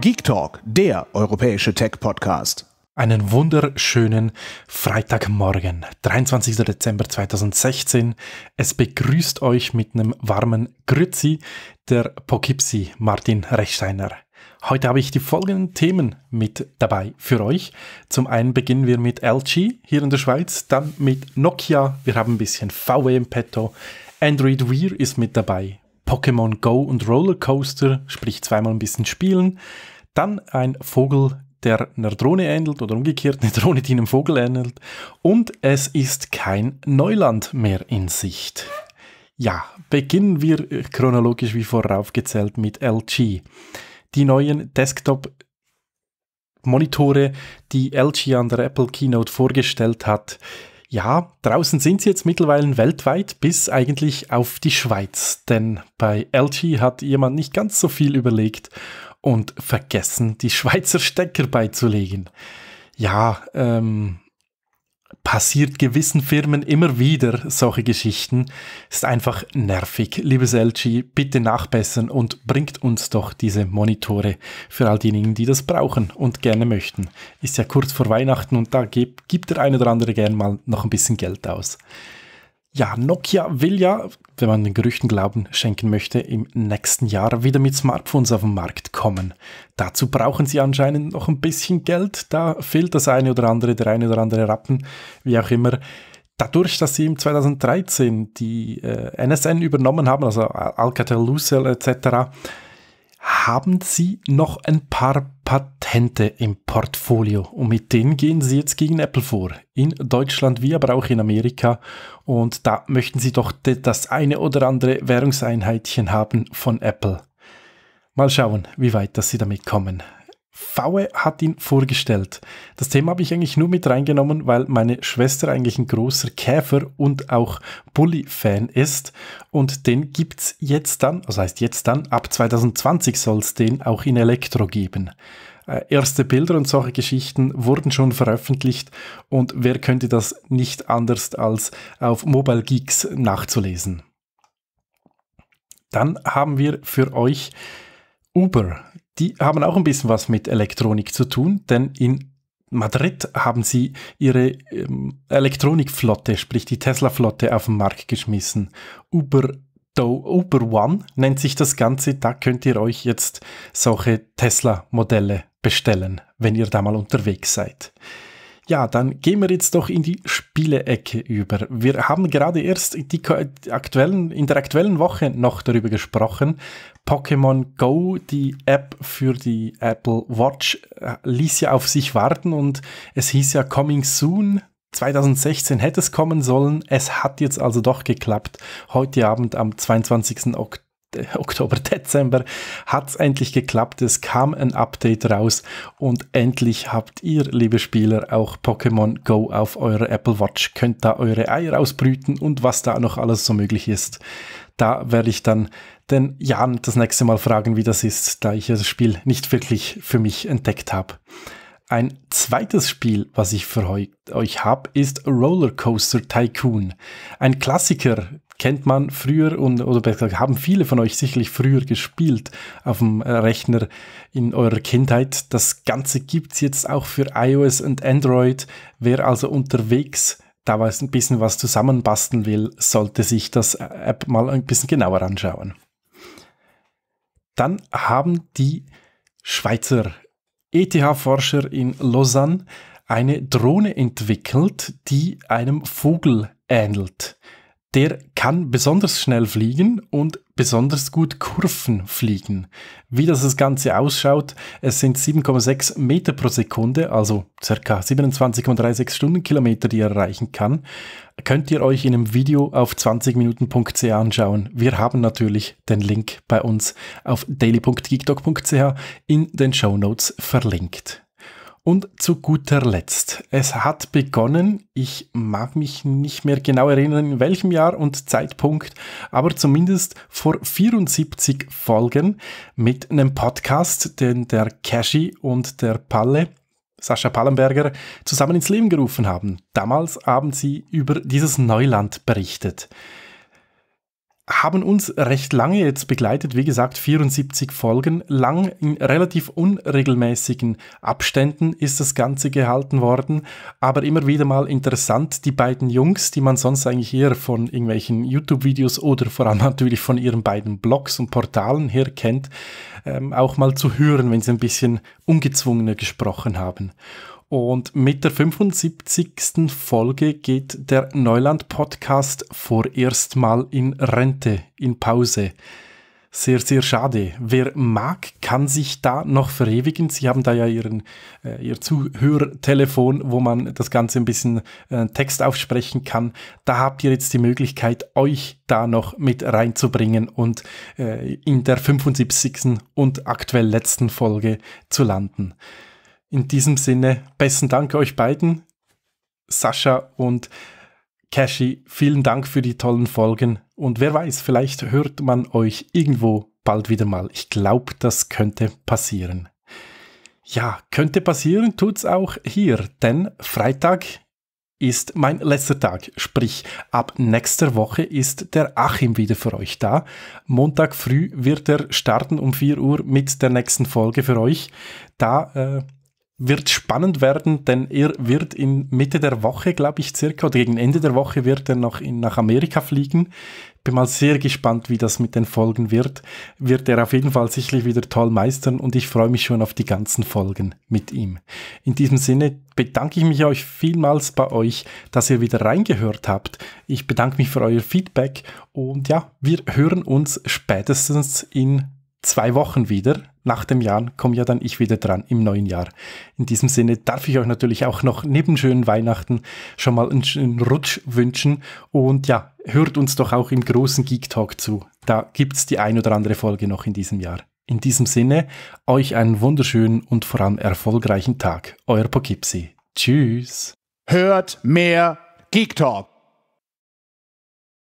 Geek Talk, der europäische Tech-Podcast. Einen wunderschönen Freitagmorgen, 23. Dezember 2016. Es begrüßt euch mit einem warmen Grützi, der Poughkeepsie, Martin Rechsteiner. Heute habe ich die folgenden Themen mit dabei für euch. Zum einen beginnen wir mit LG hier in der Schweiz, dann mit Nokia, wir haben ein bisschen VW im Petto, Android Wear ist mit dabei, Pokémon Go und Rollercoaster, sprich zweimal ein bisschen spielen. Dann ein Vogel, der einer Drohne ähnelt oder umgekehrt eine Drohne, die einem Vogel ähnelt. Und es ist kein Neuland mehr in Sicht. Ja, beginnen wir äh, chronologisch wie voraufgezählt mit LG. Die neuen Desktop Monitore, die LG an der Apple Keynote vorgestellt hat, ja, draußen sind sie jetzt mittlerweile weltweit bis eigentlich auf die Schweiz, denn bei LG hat jemand nicht ganz so viel überlegt und vergessen, die Schweizer Stecker beizulegen. Ja, ähm, passiert gewissen Firmen immer wieder solche Geschichten. Ist einfach nervig. Liebes LG, bitte nachbessern und bringt uns doch diese Monitore für all diejenigen, die das brauchen und gerne möchten. Ist ja kurz vor Weihnachten und da gibt, gibt der eine oder andere gerne mal noch ein bisschen Geld aus. Ja, Nokia will ja wenn man den Gerüchten Glauben schenken möchte, im nächsten Jahr wieder mit Smartphones auf den Markt kommen. Dazu brauchen sie anscheinend noch ein bisschen Geld, da fehlt das eine oder andere, der eine oder andere Rappen, wie auch immer. Dadurch, dass sie im 2013 die äh, NSN übernommen haben, also Alcatel-Lucel etc., haben sie noch ein paar Patente im Portfolio. Und mit denen gehen sie jetzt gegen Apple vor. In Deutschland wie aber auch in Amerika. Und da möchten sie doch das eine oder andere Währungseinheitchen haben von Apple. Mal schauen, wie weit dass sie damit kommen. Faue hat ihn vorgestellt. Das Thema habe ich eigentlich nur mit reingenommen, weil meine Schwester eigentlich ein großer Käfer und auch Bully-Fan ist. Und den gibt es jetzt dann, das heißt jetzt dann, ab 2020 soll es den auch in Elektro geben. Äh, erste Bilder und solche Geschichten wurden schon veröffentlicht und wer könnte das nicht anders als auf Mobile Geeks nachzulesen. Dann haben wir für euch Uber die haben auch ein bisschen was mit Elektronik zu tun, denn in Madrid haben sie ihre ähm, Elektronikflotte, sprich die Tesla-Flotte, auf den Markt geschmissen. Uber, Do, Uber One nennt sich das Ganze. Da könnt ihr euch jetzt solche Tesla-Modelle bestellen, wenn ihr da mal unterwegs seid. Ja, dann gehen wir jetzt doch in die Spielecke über. Wir haben gerade erst die aktuellen, in der aktuellen Woche noch darüber gesprochen. Pokémon Go, die App für die Apple Watch, äh, ließ ja auf sich warten und es hieß ja Coming Soon. 2016 hätte es kommen sollen. Es hat jetzt also doch geklappt. Heute Abend am 22. Oktober Oktober, Dezember hat es endlich geklappt. Es kam ein Update raus und endlich habt ihr, liebe Spieler, auch Pokémon Go auf eurer Apple Watch. Könnt da eure Eier ausbrüten und was da noch alles so möglich ist. Da werde ich dann den Jan das nächste Mal fragen, wie das ist, da ich das Spiel nicht wirklich für mich entdeckt habe. Ein zweites Spiel, was ich für euch habe, ist Rollercoaster Tycoon. Ein Klassiker, kennt man früher und oder besser gesagt haben viele von euch sicherlich früher gespielt auf dem äh, Rechner in eurer Kindheit. Das Ganze gibt es jetzt auch für iOS und Android. Wer also unterwegs da was ein bisschen was zusammenbasteln will, sollte sich das äh, App mal ein bisschen genauer anschauen. Dann haben die Schweizer ETH-Forscher in Lausanne eine Drohne entwickelt, die einem Vogel ähnelt der kann besonders schnell fliegen und besonders gut Kurven fliegen. Wie das, das Ganze ausschaut, es sind 7,6 Meter pro Sekunde, also ca. 27,36 Stundenkilometer, die er erreichen kann. Könnt ihr euch in einem Video auf 20minuten.ch anschauen. Wir haben natürlich den Link bei uns auf daily.geekdoc.ch in den Show Notes verlinkt. Und zu guter Letzt, es hat begonnen, ich mag mich nicht mehr genau erinnern, in welchem Jahr und Zeitpunkt, aber zumindest vor 74 Folgen mit einem Podcast, den der Cashy und der Palle Sascha Pallenberger zusammen ins Leben gerufen haben. Damals haben sie über dieses Neuland berichtet haben uns recht lange jetzt begleitet, wie gesagt 74 Folgen lang, in relativ unregelmäßigen Abständen ist das Ganze gehalten worden, aber immer wieder mal interessant, die beiden Jungs, die man sonst eigentlich eher von irgendwelchen YouTube-Videos oder vor allem natürlich von ihren beiden Blogs und Portalen her kennt, ähm, auch mal zu hören, wenn sie ein bisschen ungezwungener gesprochen haben. Und mit der 75. Folge geht der Neuland-Podcast vorerst mal in Rente, in Pause. Sehr, sehr schade. Wer mag, kann sich da noch verewigen. Sie haben da ja ihren, äh, Ihr Zuhörtelefon, wo man das Ganze ein bisschen äh, Text aufsprechen kann. Da habt ihr jetzt die Möglichkeit, euch da noch mit reinzubringen und äh, in der 75. und aktuell letzten Folge zu landen. In diesem Sinne, besten Dank euch beiden, Sascha und Cashy. Vielen Dank für die tollen Folgen. Und wer weiß, vielleicht hört man euch irgendwo bald wieder mal. Ich glaube, das könnte passieren. Ja, könnte passieren, tut's auch hier, denn Freitag ist mein letzter Tag. Sprich, ab nächster Woche ist der Achim wieder für euch da. Montag früh wird er starten um 4 Uhr mit der nächsten Folge für euch. Da äh, wird spannend werden, denn er wird in Mitte der Woche, glaube ich, circa, oder gegen Ende der Woche wird er noch in, nach Amerika fliegen. Bin mal sehr gespannt, wie das mit den Folgen wird. Wird er auf jeden Fall sicherlich wieder toll meistern und ich freue mich schon auf die ganzen Folgen mit ihm. In diesem Sinne bedanke ich mich euch vielmals bei euch, dass ihr wieder reingehört habt. Ich bedanke mich für euer Feedback und ja, wir hören uns spätestens in zwei Wochen wieder. Nach dem Jahr komme ja dann ich wieder dran im neuen Jahr. In diesem Sinne darf ich euch natürlich auch noch neben schönen Weihnachten schon mal einen schönen Rutsch wünschen. Und ja, hört uns doch auch im großen Geek Talk zu. Da gibt es die ein oder andere Folge noch in diesem Jahr. In diesem Sinne, euch einen wunderschönen und vor allem erfolgreichen Tag. Euer Poughkeepsie. Tschüss. Hört mehr Geek Talk.